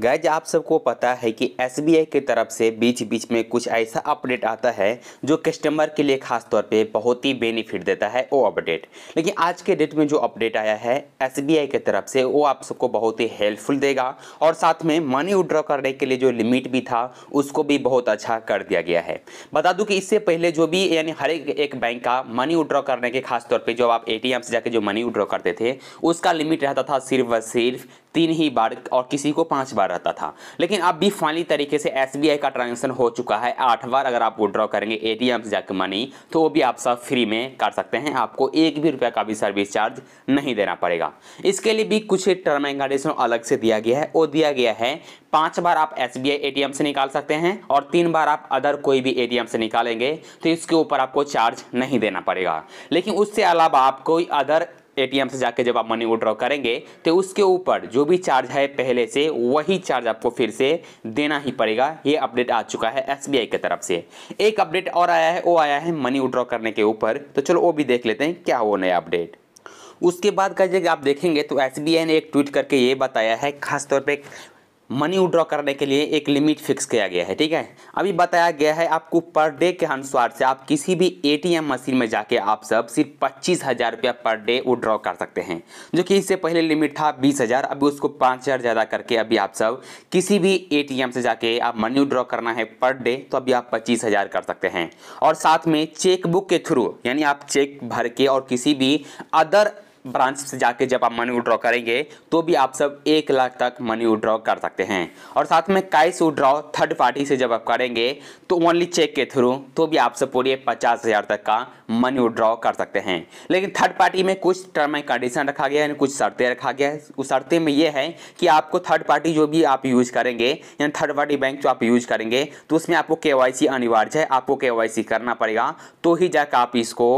guys आप सबको पता है कि एस की तरफ से बीच बीच में कुछ ऐसा अपडेट आता है जो कस्टमर के लिए खास तौर पे बहुत ही बेनिफिट देता है वो अपडेट लेकिन आज के डेट में जो अपडेट आया है एस की तरफ से वो आप सबको बहुत ही हेल्पफुल देगा और साथ में मनी विड्रॉ करने के लिए जो लिमिट भी था उसको भी बहुत अच्छा कर दिया गया है बता दूँ कि इससे पहले जो भी यानी हर एक, एक बैंक का मनी विड्रॉ करने के खासतौर पर जो आप ए से जाके जो मनी विड्रॉ करते थे उसका लिमिट रहता था सिर्फ व सिर्फ तीन ही बार और किसी को पाँच बार बार रहता था लेकिन अब भी फाइनली तरीके से एस का ट्रांजेक्शन हो चुका है आठ बार अगर आप विड्रॉ करेंगे ए से जाकर मनी तो वो भी आप सब फ्री में कर सकते हैं आपको एक भी रुपया का भी सर्विस चार्ज नहीं देना पड़ेगा इसके लिए भी कुछ टर्म एंड कंडीशन अलग से दिया गया है वो दिया गया है पांच बार आप एस बी से निकाल सकते हैं और तीन बार आप अदर कोई भी ए से निकालेंगे तो इसके ऊपर आपको चार्ज नहीं देना पड़ेगा लेकिन उससे अलावा आप कोई अदर एटीएम से जाके जब आप मनी विड्रॉ करेंगे तो उसके ऊपर जो भी चार्ज है पहले से वही चार्ज आपको फिर से देना ही पड़ेगा ये अपडेट आ चुका है एस की तरफ से एक अपडेट और आया है वो आया है मनी विड्रॉ करने के ऊपर तो चलो वो भी देख लेते हैं क्या वो नया अपडेट उसके बाद का जब आप देखेंगे तो एस ने एक ट्वीट करके ये बताया है खासतौर पर मनी विड्रॉ करने के लिए एक लिमिट फिक्स किया गया है ठीक है अभी बताया गया है आपको पर डे के अनुसार से आप किसी भी एटीएम मशीन में जाके आप सब सिर्फ पच्चीस हज़ार रुपया पर डे विड्रॉ कर सकते हैं जो कि इससे पहले लिमिट था बीस हज़ार अभी उसको पाँच हज़ार ज़्यादा करके अभी आप सब किसी भी ए से जाके आप मनी विड्रॉ करना है पर डे तो अभी आप पच्चीस हज़ार कर सकते हैं और साथ में चेकबुक के थ्रू यानी आप चेक भर के और किसी भी अदर ब्रांच से जाके जब आप मनी विड्रॉ करेंगे तो भी आप सब एक लाख तक मनी विड्रॉ कर सकते हैं और साथ में कैश विड्रॉ थर्ड पार्टी से जब आप करेंगे तो ओनली चेक के थ्रू तो भी आप सब पूरे पचास हज़ार तक का मनी विड्रॉ कर सकते हैं लेकिन थर्ड पार्टी में कुछ टर्म एंड कंडीशन रखा गया है कुछ शर्तें रखा गया है उस शर्तें में यह है कि आपको थर्ड पार्टी जो भी आप यूज़ करेंगे यानी थर्ड पार्टी बैंक जो आप यूज़ करेंगे तो उसमें आपको के अनिवार्य है आपको के करना पड़ेगा तो ही जाकर आप इसको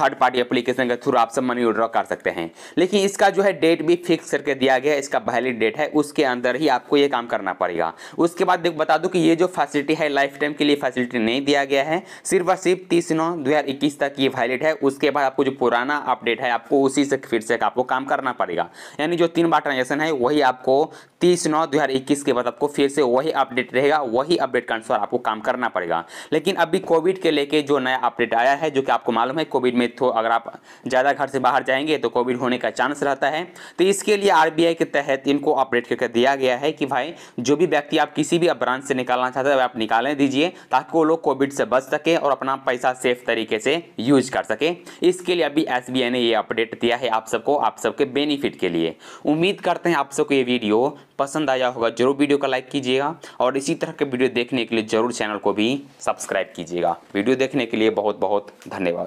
थर्ड पार्टी एप्लीकेशन के थ्रू आप सब मनी विड्रॉ कर सकते हैं लेकिन इसका जो है डेट भी फिक्स करके दिया गया है इसका वैलिड डेट है उसके अंदर ही आपको ये काम करना पड़ेगा उसके बाद देख बता दूँ कि ये जो फैसिलिटी है लाइफ टाइम के लिए फैसिलिटी नहीं दिया गया है सिर्फ और सिर्फ तीस नौ दो तक ये वैलिड है उसके बाद आपको जो पुराना अपडेट है आपको उसी से फिर से आपको काम करना पड़ेगा यानी जो तीन बार ट्रांजेक्शन है वही आपको तीस नौ दो हज़ार इक्कीस के बाद आपको फिर से वही अपडेट रहेगा वही अपडेट के अनुसार आपको काम करना पड़ेगा लेकिन अभी कोविड के लेके जो नया अपडेट आया है जो कि आपको मालूम है कोविड में तो अगर आप ज़्यादा घर से बाहर जाएंगे तो कोविड होने का चांस रहता है तो इसके लिए आर के तहत इनको अपडेट करके दिया गया है कि भाई जो भी व्यक्ति आप किसी भी ब्रांच से निकालना चाहते हैं आप निकालने दीजिए ताकि वो लोग कोविड से बच सके और अपना पैसा सेफ तरीके से यूज कर सके इसके लिए अभी एस ने ये अपडेट दिया है आप सबको आप सबके बेनिफिट के लिए उम्मीद करते हैं आप सबको ये वीडियो पसंद आया होगा जरूर वीडियो को लाइक कीजिएगा और इसी तरह के वीडियो देखने के लिए जरूर चैनल को भी सब्सक्राइब कीजिएगा वीडियो देखने के लिए बहुत बहुत धन्यवाद